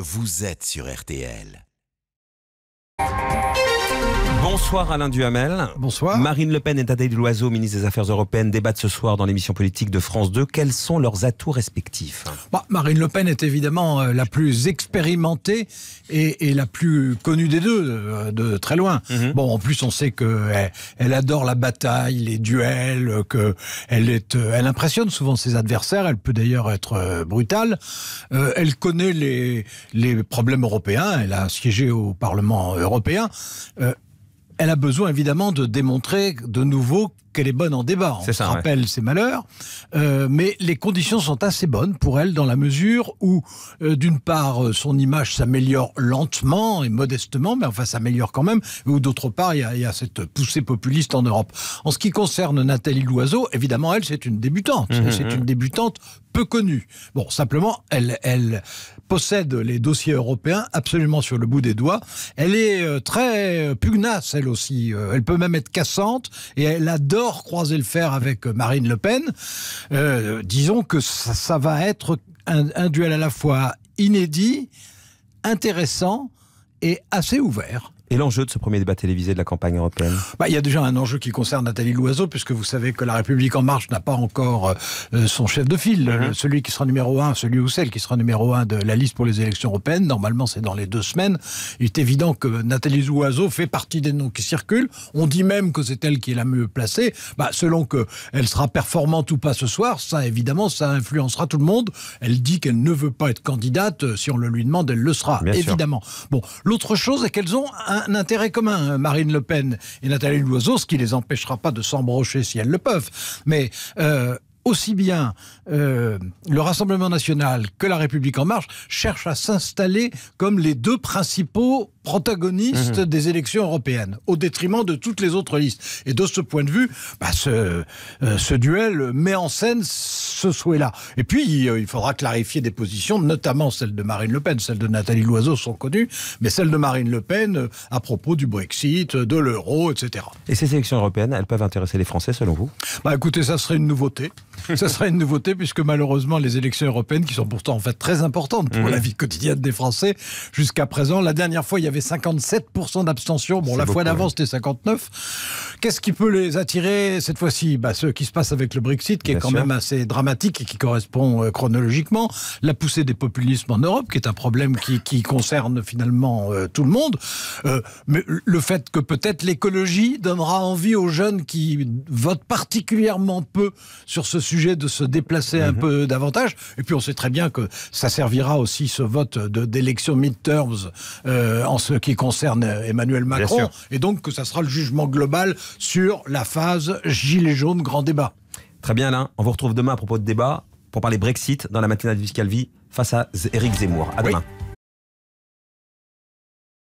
Vous êtes sur RTL. Bonsoir Alain Duhamel. Bonsoir. Marine Le Pen et de Loiseau, ministre des Affaires européennes, débattent ce soir dans l'émission politique de France 2. Quels sont leurs atouts respectifs bah, Marine Le Pen est évidemment euh, la plus expérimentée et, la plus connue des deux, euh, de, très loin. Mhm. Bon, en plus, on sait qu'elle eh, elle adore la bataille, les duels, euh, qu'elle elle impressionne souvent ses adversaires. Elle peut d'ailleurs être brutale. elle connaît les, problèmes européens. Elle a siégé au Parlement européen. Elle a besoin évidemment de démontrer de nouveau qu'elle est bonne en débat. On ça, se rappelle ses malheurs, euh, mais les conditions sont assez bonnes pour elle dans la mesure où, euh, d'une part, euh, son image s'améliore lentement et modestement, mais enfin s'améliore quand même, ou d'autre part, il y, a, cette poussée populiste en Europe. En ce qui concerne Nathalie Loiseau, évidemment, elle, c'est une débutante. Mhm. c'est une débutante peu connue. Bon, simplement, elle, elle possède les dossiers européens absolument sur le bout des doigts. Elle est très pugnace, elle aussi. Elle peut même être cassante et elle adore croiser le fer avec euh, Marine Le Pen, euh, disons que ça, va être un duel à la fois inédit, intéressant et assez ouvert et l'enjeu de ce premier débat télévisé de la campagne européenne bah, Il y a déjà un enjeu qui concerne Nathalie Loiseau, puisque vous savez que La République En Marche n'a pas encore euh, son chef de file. Mhm. Celui qui sera numéro un, celui ou celle qui sera numéro un de la liste pour les élections européennes, normalement c'est dans les deux semaines. Il est évident que Nathalie Loiseau fait partie des noms qui circulent. On dit même que c'est elle qui est la mieux placée. Bah, selon qu'elle sera performante ou pas ce soir, ça évidemment, ça influencera tout le monde. Elle dit qu'elle ne veut pas être candidate. Si on le lui demande, elle le sera, évidemment. Bon, l'autre chose est qu'elles ont un un intérêt commun, euh, Marine Le Pen et Nathalie Loiseau, ce qui les empêchera pas de s'embrocher si elles le peuvent. Mais euh, aussi bien euh, le Rassemblement national que la République en marche cherchent à s'installer comme les deux principaux protagoniste mmh. des élections européennes, au détriment de toutes les autres listes. Et de ce point de vue, bah, euh, ce, duel met en scène ce souhait-là. Et puis, euh, il faudra clarifier des positions, notamment celle de Marine Le Pen. Celle de Nathalie Loiseau sont connues, mais celle de Marine Le Pen euh, à propos du Brexit, de l'euro, etc. Et ces élections européennes, elles peuvent intéresser les Français, selon vous bah, Écoutez, ça serait une nouveauté. ça serait une nouveauté, puisque malheureusement, les élections européennes, qui sont pourtant en fait très importantes pour mmh. la vie quotidienne des Français, jusqu'à présent, la dernière fois, il y avait 57% d'abstention. Bon, la fois d'avant, c'était 59. Qu'est-ce qui peut les attirer cette fois-ci bah, Ce qui se passe avec le Brexit, qui est quand même assez dramatique et qui correspond euh, chronologiquement. La poussée des populismes en Europe, qui est un problème qui, concerne finalement euh, tout le monde. Euh, mais le fait que peut-être l'écologie donnera envie aux jeunes qui votent particulièrement peu sur ce sujet de se déplacer un mhm. peu davantage. Et puis on sait très bien que ça servira aussi ce vote d'élection midterms euh, en ce qui concerne Emmanuel Macron, et donc que ça sera le jugement global sur la phase gilet jaune grand débat. Très bien Alain, on vous retrouve demain à propos de débat pour parler Brexit dans la matinale de Viscalvi face à Eric Zemmour. À demain.